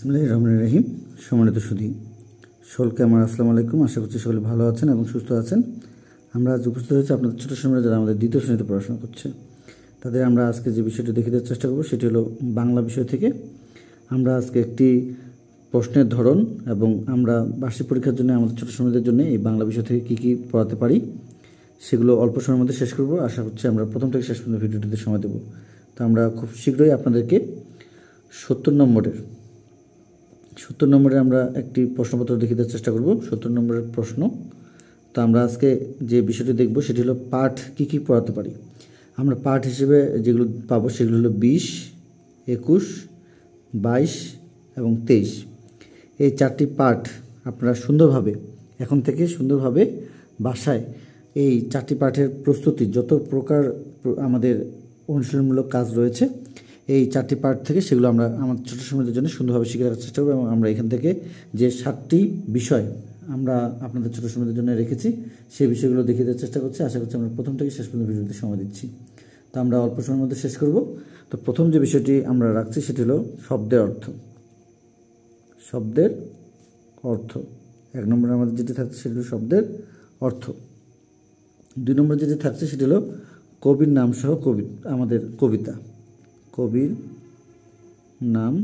ইসমুল্লাহ রহমান রহিম সম্মানিত সুদী সকলকে আমার আসসালামু আলাইকুম আশা করছি সকলে ভালো আছেন এবং সুস্থ আছেন আমরা আজ উপস্থিত হয়েছি আপনাদের ছোটো সময় যারা আমাদের দ্বিতীয় শ্রেণীতে পড়াশোনা করছে তাদের আমরা আজকে যে বিষয়টি দেখে দেওয়ার চেষ্টা করব সেটি হলো বাংলা বিষয় থেকে আমরা আজকে একটি প্রশ্নের ধরন এবং আমরা বার্ষিক পরীক্ষার জন্য আমাদের ছোটো সময়দের জন্য এই বাংলা বিষয় থেকে কী কী পড়াতে পারি সেগুলো অল্প সময়ের মধ্যে শেষ করব আশা করছি আমরা প্রথম থেকে শেষ পর্যন্ত ভিডিওটিতে সময় দেবো তো আমরা খুব শীঘ্রই আপনাদেরকে সত্তর নম্বরের সত্তর নম্বরে আমরা একটি প্রশ্নপত্র দেখিতে চেষ্টা করব সত্তর নম্বরের প্রশ্ন তো আমরা আজকে যে বিষয়টি দেখব সেটি হলো পাঠ কী কী পড়াতে পারি আমরা পাঠ হিসেবে যেগুলো পাবো সেগুলো হলো বিশ একুশ বাইশ এবং তেইশ এই চারটি পাঠ আপনারা সুন্দরভাবে এখন থেকে সুন্দরভাবে বাসায় এই চারটি পাঠের প্রস্তুতি যত প্রকার আমাদের অনুশীলনমূলক কাজ রয়েছে এই চারটি পার্ট থেকে সেগুলো আমরা আমার ছোটো সময়দের জন্য সুন্দরভাবে শিখে রাখার চেষ্টা করবো এবং আমরা এখান থেকে যে সাতটি বিষয় আমরা আপনাদের ছোটো সময়দের জন্য রেখেছি সেই বিষয়গুলো দেখিয়ে দেওয়ার চেষ্টা করছি আশা করছি আমরা প্রথম থেকে শেষ পর্যন্ত ভিডিওতে সময় দিচ্ছি তো আমরা অল্প সময়ের মধ্যে শেষ করব তো প্রথম যে বিষয়টি আমরা রাখছি সেটি হলো শব্দের অর্থ শব্দের অর্থ এক নম্বরে আমাদের যেটি থাকছে সেটি হলো শব্দের অর্থ দুই নম্বরে যেটি থাকছে সেটি হলো কবির নাম সহ কবি আমাদের কবিতা কবির নাম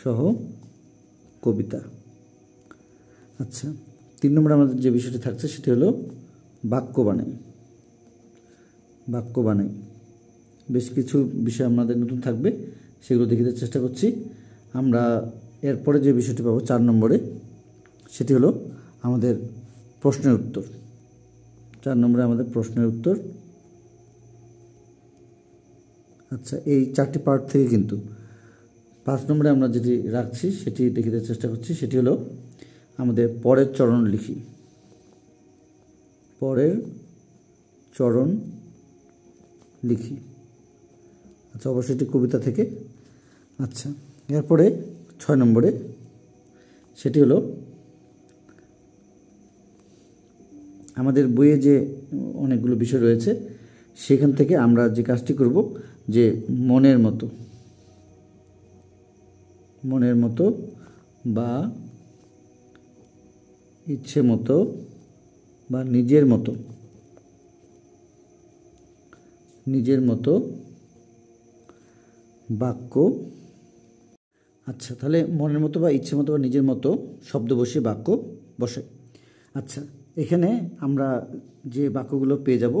সহ কবিতা আচ্ছা তিন নম্বর আমাদের যে বিষয়টি থাকছে সেটি হলো বাক্য বানাই বাক্য বানাই বেশ কিছু বিষয় আমাদের নতুন থাকবে সেগুলো দেখিতে চেষ্টা করছি আমরা এরপরে যে বিষয়টি পাবো চার নম্বরে সেটি হলো আমাদের প্রশ্নের উত্তর চার নম্বরে আমাদের প্রশ্নের উত্তর আচ্ছা এই চারটি পার্ট থেকে কিন্তু পাঁচ নম্বরে আমরা যেটি রাখছি সেটি দেখিতে চেষ্টা করছি সেটি হলো আমাদের পরের চরণ লিখি পরের চরণ লিখি আচ্ছা অবশ্যই এটি কবিতা থেকে আচ্ছা এরপরে ছয় নম্বরে সেটি হলো আমাদের বইয়ে যে অনেকগুলো বিষয় রয়েছে সেখান থেকে আমরা যে কাজটি করব যে মনের মতো মনের মতো বা ইচ্ছে মতো বা নিজের মতো নিজের মতো বাক্য আচ্ছা তাহলে মনের মতো বা ইচ্ছে মতো বা নিজের মতো শব্দ বসিয়ে বাক্য বসে আচ্ছা এখানে আমরা যে বাক্যগুলো পেয়ে যাব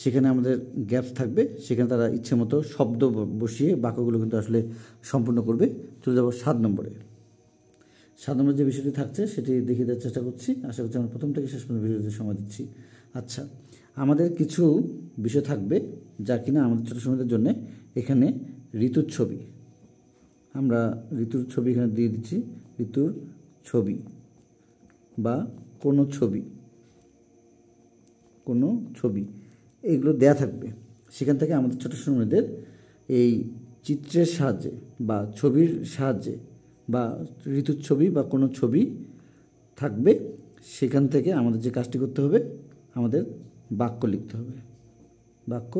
সেখানে আমাদের গ্যাপস থাকবে সেখানে তারা ইচ্ছে মতো শব্দ বসিয়ে বাক্যগুলো কিন্তু আসলে সম্পূর্ণ করবে চলে যাব সাত নম্বরে সাত নম্বর যে বিষয়টি থাকছে সেটি দেখিয়ে দেওয়ার চেষ্টা করছি আশা করছি আমরা প্রথম থেকে শেষ পর্যন্ত ভিডিওতে সময় দিচ্ছি আচ্ছা আমাদের কিছু বিষয় থাকবে যা কিনা আমাদের ছোটো সময়দের জন্য এখানে ঋতুর ছবি আমরা ঋতুর ছবি এখানে দিয়ে দিচ্ছি ঋতুর ছবি বা কোনো ছবি কোনো ছবি এগুলো দেয়া থাকবে সেখান থেকে আমাদের ছোটো সময়দের এই চিত্রের সাহায্যে বা ছবির সাহায্যে বা ঋতুর ছবি বা কোনো ছবি থাকবে সেখান থেকে আমাদের যে কাজটি করতে হবে আমাদের বাক্য লিখতে হবে বাক্য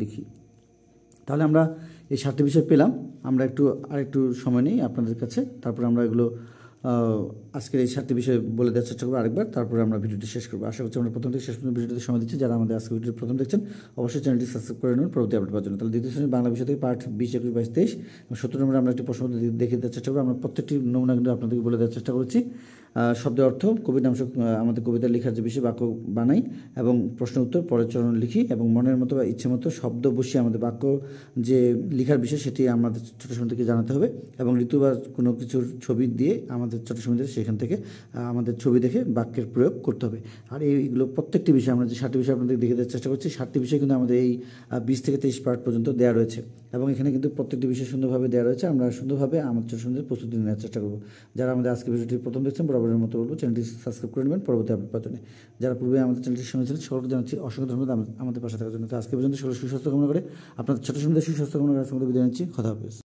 লিখি তাহলে আমরা এই সাতটি বিষয় পেলাম আমরা একটু আরেকটু সময় নিই আপনাদের কাছে তারপর আমরা এগুলো আজকের এই সাতটি বিষয়ে বলে দেওয়ার চেষ্টা করবো আরেকবার তারপরে আমরা ভিডিওটি শেষ করবো আশা করছি আমরা প্রথম থেকে শেষ পর্যন্ত ভিডিওতে সময় দিচ্ছি যারা আমাদের আজকে ভিডিওটি প্রথম দেখছেন অবশ্যই চ্যানেলটি সাবস্ক্রাইব করে নেবেন পরবর্তী আপডেট পাওয়ার জন্য তাহলে দ্বিতীয় শ্রেণীর বাংলা বিষয় থেকে পাঠ বিশ একুশ বাইশ তেইশ সত্তর নম্বরে আমরা একটি প্রশ্ন দেখে দেওয়ার চেষ্টা করবো আমরা প্রত্যেকটি নমুনা কিন্তু আপনাদেরকে বলে দেওয়ার চেষ্টা করছি শব্দের অর্থ কবির অংশ আমাদের কবিতা লেখার যে বিষয়ে বাক্য বানাই এবং প্রশ্ন উত্তর পরের চরণ লিখি এবং মনের মতো বা ইচ্ছে মতো শব্দ বসিয়ে আমাদের বাক্য যে লেখার বিষয় সেটি আমাদের ছোটো সমিতিকে জানাতে হবে এবং ঋতু বা কোনো কিছুর ছবি দিয়ে আমাদের ছোটো সমিতি সেখান থেকে আমাদের ছবি দেখে বাক্যের প্রয়োগ করতে হবে আর এইগুলো প্রত্যেকটি বিষয় আমরা যে ষাটটি বিষয় আপনাদের দেখে দেওয়ার চেষ্টা করছি ষাটটি বিষয় কিন্তু আমাদের এই বিশ থেকে তেইশ পার্ট পর্যন্ত দেওয়া রয়েছে এবং এখানে কিন্তু প্রত্যেকটি বিষয় সুন্দরভাবে দেওয়া রয়েছে আমরা সুন্দরভাবে আমাদের সুন্দর প্রস্তুতি নেওয়ার চেষ্টা করবো যারা আমাদের আজকে ভিডিওটি প্রথম দেখছেন বরাবরের মতো বলবো চ্যানেলটি সাবস্ক্রাইব করে নেবেন পরবর্তী আপনার পাওয়ার যারা পূর্বে আমাদের চ্যানেলটি সঙ্গে ছিলেন সকলকে জানাচ্ছি অসংখ্য ধন্যবাদ আমাদের পাশে থাকার জন্য তো আজকে পর্যন্ত সকল সুস্বাস্থ্য কামনা করে আপনার ছোটো সুন্দর সুস্বাস্থ্য কামনা করে বিদায় নিচ্ছি কথা হবে